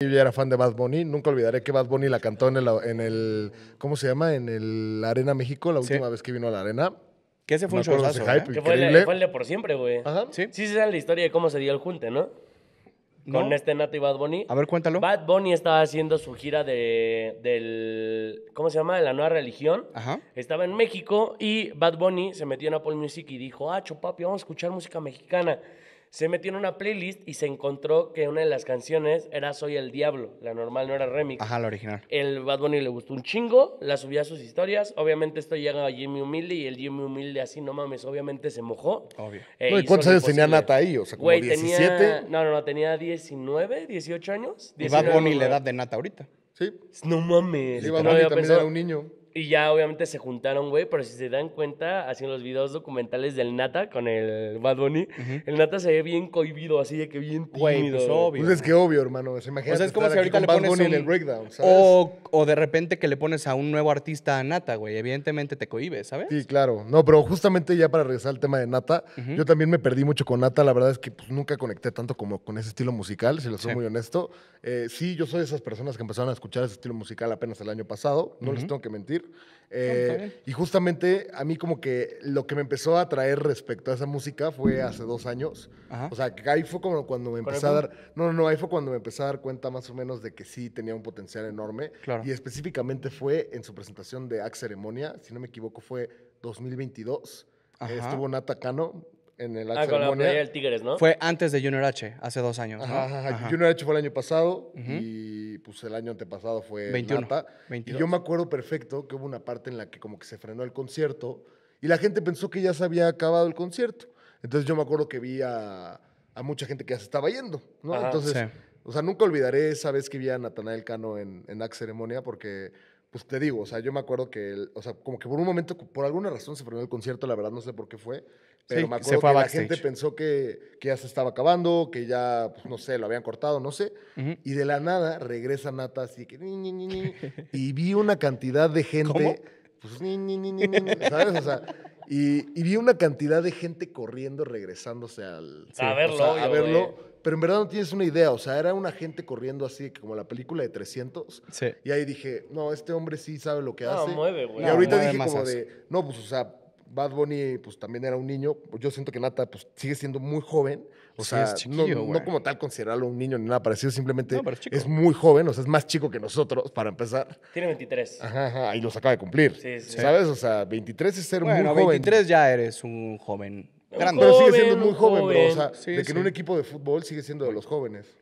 Yo ya era fan de Bad Bunny, nunca olvidaré que Bad Bunny la cantó en el, ¿cómo se llama? En el Arena México, la última vez que vino a la Arena. Que ese fue un showzazo, ¿eh? Que fue el, de por siempre, güey. Ajá. Sí. Sí sabe la historia de cómo se dio el junte, ¿no? Con este Nato y Bad Bunny. A ver, cuéntalo. Bad Bunny estaba haciendo su gira de, del, ¿cómo se llama? De la nueva religión. Ajá. Estaba en México y Bad Bunny se metió en Apple Music y dijo, ah, papi, vamos a escuchar música mexicana se metió en una playlist y se encontró que una de las canciones era Soy el Diablo. La normal no era remix. Ajá, la original. El Bad Bunny le gustó un chingo, la subía a sus historias. Obviamente esto llega a Jimmy Humilde y el Jimmy Humilde así, no mames, obviamente se mojó. Obvio. Eh, ¿Y cuántos años tenía Nata ahí? O sea, como 17. no, no, no, tenía 19, 18 años. y Bad Bunny la edad de Nata ahorita. Sí. No mames. Sí, Bad Bunny también era un niño. Y ya obviamente se juntaron, güey, pero si se dan cuenta, haciendo los videos documentales del Nata con el Bad Bunny, el Nata se ve bien cohibido, así de que bien pues, tímido. obvio. Pues es que obvio, hermano. O sea, es como si ahorita le pones en el breakdown, ¿sabes? O, o de repente que le pones a un nuevo artista a Nata, güey. Evidentemente te cohibes, ¿sabes? Sí, claro. No, pero justamente ya para regresar al tema de Nata, yo también me perdí mucho con Nata. La verdad es que pues, nunca conecté tanto como con ese estilo musical, si lo soy muy honesto. Eh, sí, yo soy de esas personas que empezaron a escuchar ese estilo musical apenas el año pasado, no les tengo que mentir. Eh, y justamente a mí como que lo que me empezó a atraer respecto a esa música fue hace dos años. O sea, ahí fue como cuando me empecé a dar... No, no, ahí fue cuando me empecé a dar cuenta más o menos de que sí tenía un potencial enorme. Y específicamente fue en su presentación de Axe Ceremonia, si no me equivoco fue 2022. estuvo Nata Cano, en el Ah, con la del Tigres, ¿no? Fue antes de Junior H, hace dos años. Junior H fue el año pasado y pues el año antepasado fue 21, Y yo me acuerdo perfecto que hubo una parte en la que como que se frenó el concierto y la gente pensó que ya se había acabado el concierto. Entonces yo me acuerdo que vi a, mucha gente que ya se estaba yendo, Entonces, o sea, nunca olvidaré esa vez que vi a Natanael Cano en, en Ceremonia porque pues te digo, o sea, yo me acuerdo que, o sea, como que por un momento, por alguna razón se frenó el concierto, la verdad no sé por qué fue, pero me acuerdo que la gente pensó que, que, ya se estaba acabando, que ya, pues, no sé, lo habían cortado, no sé, y de la nada regresa Nata así que, ni, y vi una cantidad de gente, pues, ¿sabes? O sea, y, vi una cantidad de gente corriendo, regresándose al... a verlo. a verlo. Pero en verdad no tienes una idea. O sea, era una gente corriendo así, como la película de 300. Sí. Y ahí dije, no, este hombre sí sabe lo que hace. Mueve, Y ahorita dije como de, no, pues, o sea, Bad Bunny, pues también era un niño. Yo siento que Nata, pues sigue siendo muy joven. O sea, no, como tal considerarlo un niño ni nada parecido, simplemente es, muy joven, o sea, es más chico que nosotros, para empezar. Tiene 23. Ajá, ajá, y los acaba de cumplir. ¿Sabes? O sea, 23 es ser muy joven. 23 ya eres un joven grande. Pero sigue siendo muy joven, joven. bro. O sea, de que en un equipo de fútbol sigue siendo de los jóvenes.